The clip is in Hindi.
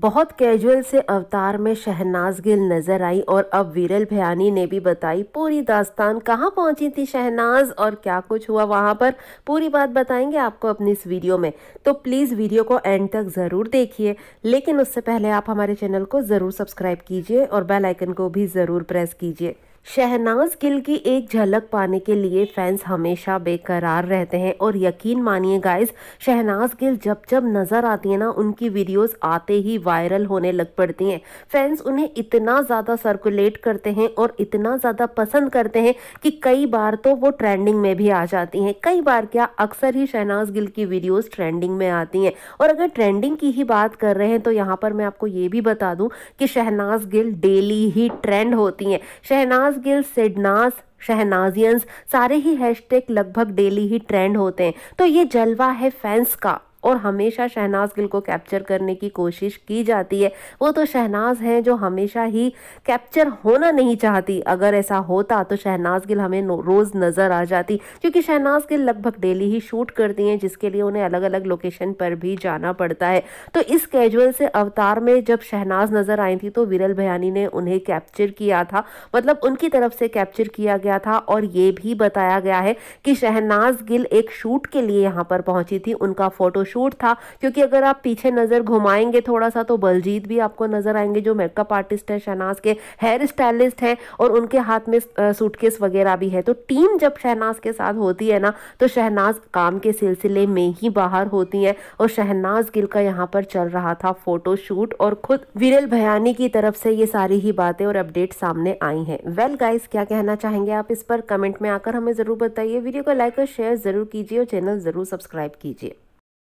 बहुत कैजुअल से अवतार में शहनाज गिल नजर आई और अब वीरल भयानी ने भी बताई पूरी दास्तान कहाँ पहुंची थी शहनाज और क्या कुछ हुआ वहाँ पर पूरी बात बताएंगे आपको अपनी इस वीडियो में तो प्लीज़ वीडियो को एंड तक ज़रूर देखिए लेकिन उससे पहले आप हमारे चैनल को ज़रूर सब्सक्राइब कीजिए और बेल आइकन को भी ज़रूर प्रेस कीजिए शहनाज गिल की एक झलक पाने के लिए फैंस हमेशा बेकरार रहते हैं और यकीन मानिए गाइस शहनाज गिल जब जब नज़र आती है ना उनकी वीडियोस आते ही वायरल होने लग पड़ती हैं फैंस उन्हें इतना ज़्यादा सर्कुलेट करते हैं और इतना ज़्यादा पसंद करते हैं कि कई बार तो वो ट्रेंडिंग में भी आ जाती हैं कई बार क्या अक्सर ही शहनाज गिल की वीडियोज़ ट्रेंडिंग में आती हैं और अगर ट्रेंडिंग की ही बात कर रहे हैं तो यहाँ पर मैं आपको ये भी बता दूँ कि शहनाज गिल डेली ही ट्रेंड होती हैं शहनाज अशरफ गिल शहनाजियंस सारे ही हैशटैग लगभग डेली ही ट्रेंड होते हैं तो ये जलवा है फैंस का और हमेशा शहनाज गिल को कैप्चर करने की कोशिश की जाती है वो तो शहनाज हैं जो हमेशा ही कैप्चर होना नहीं चाहती अगर ऐसा होता तो शहनाज गिल हमें रोज़ नज़र आ जाती क्योंकि शहनाज गिल लगभग डेली ही शूट करती हैं जिसके लिए उन्हें अलग अलग लोकेशन पर भी जाना पड़ता है तो इस कैजुअल से अवतार में जब शहनाज नज़र आई थी तो विरल भयानी ने उन्हें कैप्चर किया था मतलब उनकी तरफ से कैप्चर किया गया था और ये भी बताया गया है कि शहनाज गिल एक शूट के लिए यहाँ पर पहुंची थी उनका फोटोशूट शूट था क्योंकि अगर आप पीछे नज़र घुमाएंगे थोड़ा सा तो बलजीत भी आपको नज़र आएंगे जो मेकअप आर्टिस्ट है शहनाज के हेयर स्टाइलिस्ट हैं और उनके हाथ में सूटकेस वगैरह भी है तो टीम जब शहनाज के साथ होती है ना तो शहनाज काम के सिलसिले में ही बाहर होती है और शहनाज गिल का यहाँ पर चल रहा था फोटोशूट और खुद विरल भयानी की तरफ से ये सारी ही बातें और अपडेट सामने आई हैं वेल गाइस क्या कहना चाहेंगे आप इस पर कमेंट में आकर हमें ज़रूर बताइए वीडियो को लाइक और शेयर ज़रूर कीजिए और चैनल ज़रूर सब्सक्राइब कीजिए